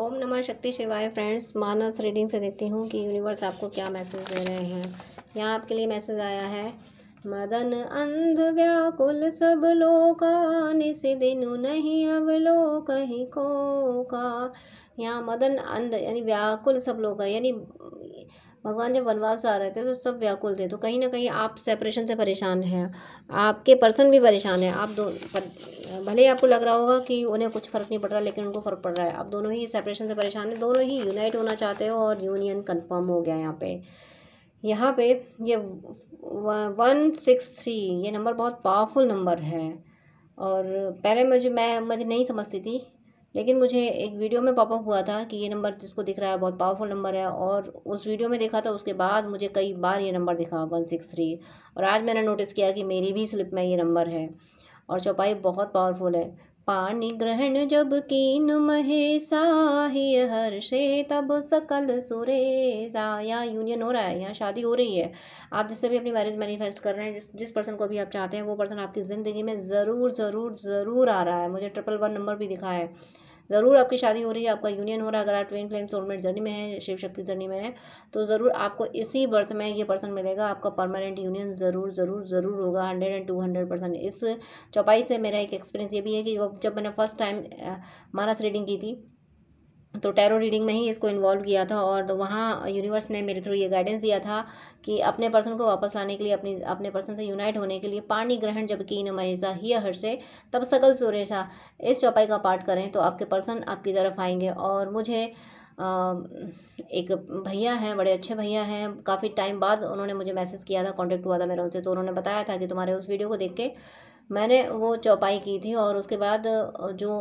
ओम नमः शक्ति शिवाय फ्रेंड्स मानस रीडिंग से देती हूँ कि यूनिवर्स आपको क्या मैसेज दे रहे हैं यहाँ आपके लिए मैसेज आया है मदन अंध व्याकुल सब लोका निस दिनु नहीं अवलोक ही को का यहाँ मदन अंध यानी व्याकुल सब लोग यानी भगवान जब वनवास आ रहे थे तो सब व्याकुल थे तो कहीं ना कहीं आप सेपरेशन से परेशान हैं आपके पर्सन भी परेशान हैं आप दो पर, भले ही आपको लग रहा होगा कि उन्हें कुछ फ़र्क नहीं पड़ रहा लेकिन उनको फ़र्क पड़ रहा है आप दोनों ही सेपरेशन से परेशान हैं दोनों ही यूनाइट होना चाहते हो और यूनियन कन्फर्म हो गया यहाँ पे यहाँ पे ये वन सिक्स थ्री ये नंबर बहुत पावरफुल नंबर है और पहले मुझे मैं मुझे नहीं समझती थी लेकिन मुझे एक वीडियो में पॉपअप हुआ था कि ये नंबर जिसको दिख रहा है बहुत पावरफुल नंबर है और उस वीडियो में देखा था उसके बाद मुझे कई बार ये नंबर दिखा वन सिक्स थ्री और आज मैंने नोटिस किया कि मेरी भी स्लिप में ये नंबर है और चौपाई बहुत पावरफुल है पाणी ग्रहण जब कीन महे ही हर्षे तब सकल सुरेशा यहाँ यूनियन हो रहा है यहाँ शादी हो रही है आप जिससे भी अपनी मैरिज मैनिफेस्ट कर रहे हैं जिस जिस पर्सन को भी आप चाहते हैं वो पर्सन आपकी ज़िंदगी में ज़रूर ज़रूर ज़रूर आ रहा है मुझे ट्रिपल वन नंबर भी दिखा है ज़रूर आपकी शादी हो रही है आपका यूनियन हो रहा है अगर आप ट्विन फ्लेम सोलमेट जर्नी में है शिव शक्ति जर्नी में है तो ज़रूर आपको इसी बर्थ में ये पर्सन मिलेगा आपका परमानेंट यूनियन ज़रूर ज़रूर ज़रूर होगा hundred and two hundred percent इस चौपाई से मेरा एक एक्सपीरियंस ये भी है कि जब मैंने फर्स्ट टाइम मानस रीडिंग की थी तो टैरो रीडिंग में ही इसको इन्वॉल्व किया था और वहाँ यूनिवर्स ने मेरे थ्रू ये गाइडेंस दिया था कि अपने पर्सन को वापस लाने के लिए अपनी अपने पर्सन से यूनाइट होने के लिए पानी ग्रहण जब की न महेशा ही हर से तब सकल सुरेशा इस चौपाई का पाठ करें तो आपके पर्सन आपकी तरफ आएंगे और मुझे एक भैया हैं बड़े अच्छे भैया हैं काफ़ी टाइम बाद उन्होंने मुझे मैसेज किया था कॉन्टेक्ट हुआ था मेरा उनसे तो उन्होंने बताया था कि तुम्हारे उस वीडियो को देख के मैंने वो चौपाई की थी और उसके बाद जो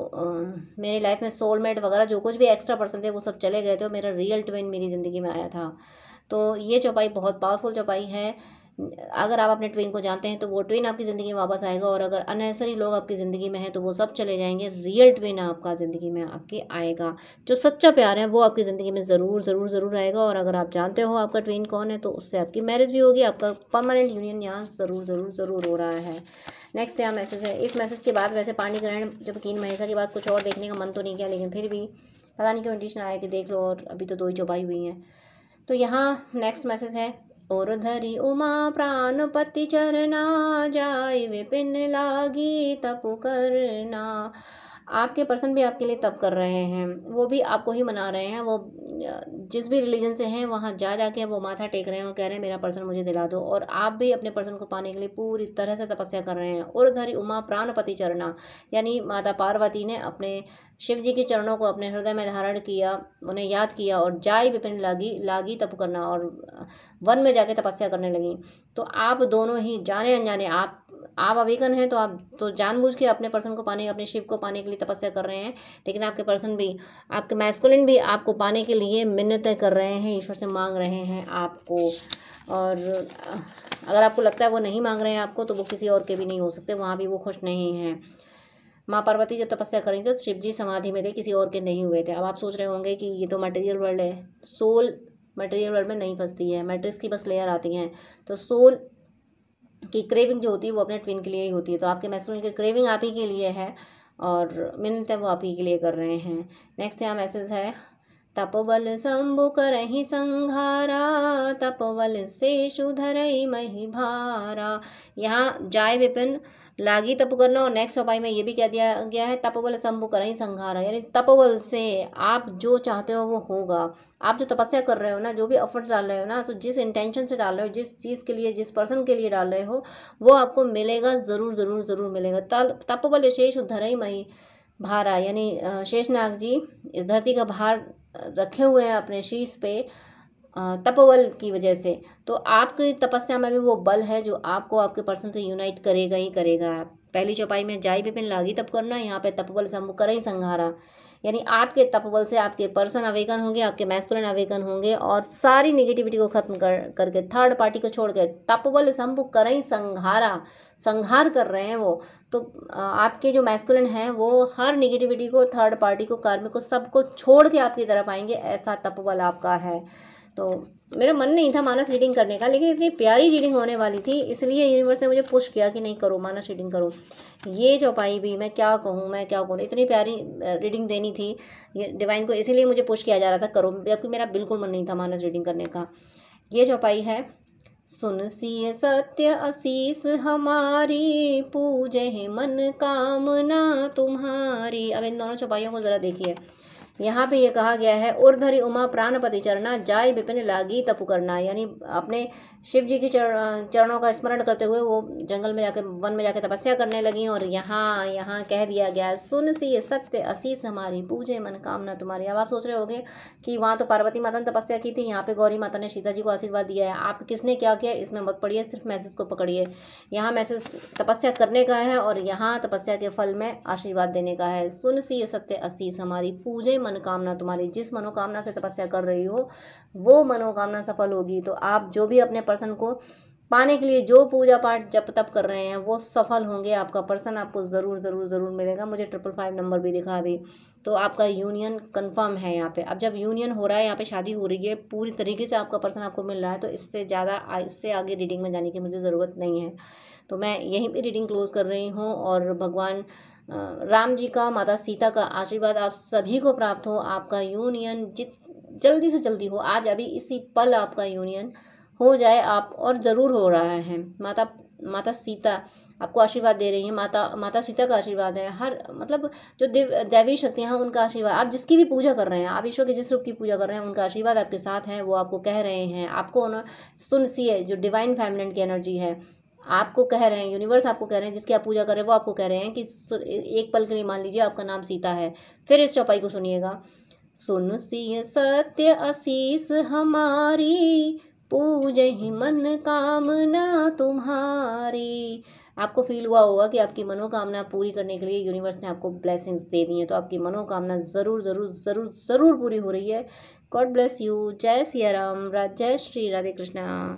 मेरी लाइफ में सोलमेट वगैरह जो कुछ भी एक्स्ट्रा पर्सन थे वो सब चले गए थे और मेरा रियल ट्विन मेरी ज़िंदगी में आया था तो ये चौपाई बहुत पावरफुल चौपाई है अगर आप अपने ट्विन को जानते हैं तो वो ट्विन आपकी ज़िंदगी में वापस आएगा और अगर अननेसरी लोग आपकी ज़िंदगी में हैं तो वो सब चले जाएंगे रियल ट्विन आपका ज़िंदगी में आपके आएगा जो सच्चा प्यार है वो आपकी ज़िंदगी में ज़रूर ज़रूर ज़रूर आएगा और अगर आप जानते हो आपका ट्विन कौन है तो उससे आपकी मैरिज भी होगी आपका परमानेंट यूनियन यहाँ ज़रूर ज़रूर ज़रूर हो रहा है नेक्स्ट यहाँ मैसेज है इस मैसेज के बाद वैसे पानी ग्रहण जब इन महेशा के बाद कुछ और देखने का मन तो नहीं किया लेकिन फिर भी पता नहीं क्यों कंडीशन आया कि देख लो और अभी तो दो ही चौपाई हुई हैं तो यहाँ नेक्स्ट मैसेज है और धरी उमा प्राण पति चरना जाय विपिन लागी तप करना आपके पर्सन भी आपके लिए तप कर रहे हैं वो भी आपको ही मना रहे हैं वो जिस भी रिलीजन से हैं वहाँ जा जा के वो माथा टेक रहे हैं और कह रहे हैं मेरा पर्सन मुझे दिला दो और आप भी अपने पर्सन को पाने के लिए पूरी तरह से तपस्या कर रहे हैं और धरी उमा प्राणपति चरणा यानी माता पार्वती ने अपने शिव जी के चरणों को अपने हृदय में धारण किया उन्हें याद किया और जाय विपिन लागी लागी तप करना और वन में जाके तपस्या करने लगी तो आप दोनों ही जाने अनजाने आप आप अवेकन हैं तो आप तो जानबूझ के अपने पर्सन को पाने अपने शिव को पाने के लिए तपस्या कर रहे हैं लेकिन आपके पर्सन भी आपके मैस्कुलिन भी आपको पाने के लिए मिन्नतें कर रहे हैं ईश्वर से मांग रहे हैं आपको और अगर आपको लगता है वो नहीं मांग रहे हैं आपको तो वो किसी और के भी नहीं हो सकते वहाँ भी वो खुश नहीं हैं माँ पार्वती जब तपस्या करेंगे तो शिव जी समाधि में थे किसी और के नहीं हुए थे अब आप सोच रहे होंगे कि ये तो मटेरियल वर्ल्ड है सोल मटेरियल वर्ल्ड में नहीं फंसती है मैट्रिक्स की बस लेयर आती हैं तो सोल की क्रेविंग जो होती है वो अपने ट्विन के लिए ही होती है तो आपके मैसेज की क्रेविंग आप ही के लिए है और मिन्नत है वो आप ही के लिए कर रहे हैं नेक्स्ट यहाँ मैसेज है तपोबल शंभु ही संघारा तपोबल से ही मही भारा यहाँ जाय विपिन लागी तप करना और नेक्स्ट उपाय में ये भी क्या दिया गया है तपोबल शंभु कर ही यानी तपोबल से आप जो चाहते हो वो होगा आप जो तपस्या कर रहे हो ना जो भी एफर्ट्स डाल रहे हो ना तो जिस इंटेंशन से डाल रहे हो जिस चीज़ के लिए जिस पर्सन के लिए डाल रहे हो वो आपको मिलेगा ज़रूर ज़रूर ज़रूर मिलेगा तपोबल शेष उधर ही मई भारा यानी शेषनाग जी इस धरती का भार रखे हुए हैं अपने शीश पे तपोबल की वजह से तो आपकी तपस्या में भी वो बल है जो आपको आपके पर्सन से यूनाइट करेगा ही करेगा पहली चौपाई में जाई विपिन लागी तप करना यहाँ पे तपबल समूह कर ही संहारा यानी आपके तपबल से आपके पर्सन अवेकन होंगे आपके मैस्कुलन अवेकन होंगे और सारी निगेटिविटी को खत्म कर करके थर्ड पार्टी को छोड़ के तपबल शंभु कर ही संहारा संहार कर रहे हैं वो तो आपके जो मैस्कुलन हैं वो हर निगेटिविटी को थर्ड पार्टी को कर्म को सबको छोड़ के आपकी तरफ आएंगे ऐसा तपबल आपका है तो मेरा मन नहीं था मानस रीडिंग करने का लेकिन इतनी प्यारी रीडिंग होने वाली थी इसलिए यूनिवर्स ने मुझे पुश किया कि नहीं करो मानस रीडिंग करो ये जो पाई भी मैं क्या कहूँ मैं क्या कहूँ इतनी प्यारी रीडिंग देनी थी ये डिवाइन को इसीलिए मुझे पुश किया जा रहा था करो जबकि मेरा बिल्कुल मन नहीं था मानस रीडिंग करने का ये चौपाई है सुन सी सत्य असीस हमारी पूजे मन कामना तुम्हारी अब इन दोनों चौपाइयों को ज़रा देखिए यहाँ पे ये कहा गया है उर्धरी उमा प्राणपति चरणा जाय विपिन लागी तपु करना यानी अपने शिव जी के चरणों का स्मरण करते हुए वो जंगल में जाकर वन में जाकर तपस्या करने लगी और यहाँ यहाँ कह दिया गया है सुन सी सत्य असीस हमारी पूजे कामना तुम्हारी अब आप सोच रहे हो कि वहाँ तो पार्वती माता ने तपस्या की थी यहाँ पे गौरी माता ने सीता जी को आशीर्वाद दिया है आप किसने क्या किया इसमें मत पढ़िए सिर्फ मैसेज को पकड़िए यहाँ मैसेज तपस्या करने का है और यहाँ तपस्या के फल में आशीर्वाद देने का है सुन सी सत्य असीस हमारी पूजे मनोकामना तुम्हारी जिस मनोकामना से तपस्या कर रही हो वो मनोकामना सफल होगी तो आप जो भी अपने पर्सन को पाने के लिए जो पूजा पाठ जप तप कर रहे हैं वो सफल होंगे आपका पर्सन आपको ज़रूर ज़रूर ज़रूर मिलेगा मुझे ट्रिपल फाइव नंबर भी दिखा अभी तो आपका यूनियन कंफर्म है यहाँ पे अब जब यूनियन हो रहा है यहाँ पे शादी हो रही है पूरी तरीके से आपका पर्सन आपको मिल रहा है तो इससे ज़्यादा इससे आगे रीडिंग में जाने की मुझे ज़रूरत नहीं है तो मैं यहीं पर रीडिंग क्लोज़ कर रही हूँ और भगवान राम जी का माता सीता का आशीर्वाद आप सभी को प्राप्त हो आपका यूनियन जित जल्दी से जल्दी हो आज अभी इसी पल आपका यूनियन हो जाए आप और ज़रूर हो रहा है माता माता सीता आपको आशीर्वाद दे रही है माता माता सीता का आशीर्वाद है हर मतलब जो देव दैवी शक्तियाँ हैं उनका आशीर्वाद आप जिसकी भी पूजा कर रहे हैं आप ईश्वर के जिस रूप की पूजा कर रहे हैं उनका आशीर्वाद आपके साथ है वो आपको कह रहे हैं आपको सुनसी है जो डिवाइन फैमिलेंट की एनर्जी है आपको कह रहे हैं यूनिवर्स आपको कह रहे हैं जिसकी आप पूजा कर रहे हैं वो आपको कह रहे हैं कि एक पल के लिए मान लीजिए आपका नाम सीता है फिर इस चौपाई को सुनिएगा सुन सिय सत्य आशीष हमारी पूज ही मन कामना तुम्हारी आपको फील हुआ होगा कि आपकी मनोकामना पूरी करने के लिए यूनिवर्स ने आपको ब्लेसिंग्स दे दी हैं तो आपकी मनोकामना ज़रूर ज़रूर ज़रूर ज़रूर पूरी हो रही है गॉड ब्लेस यू जय सिया राम जय श्री राधे कृष्णा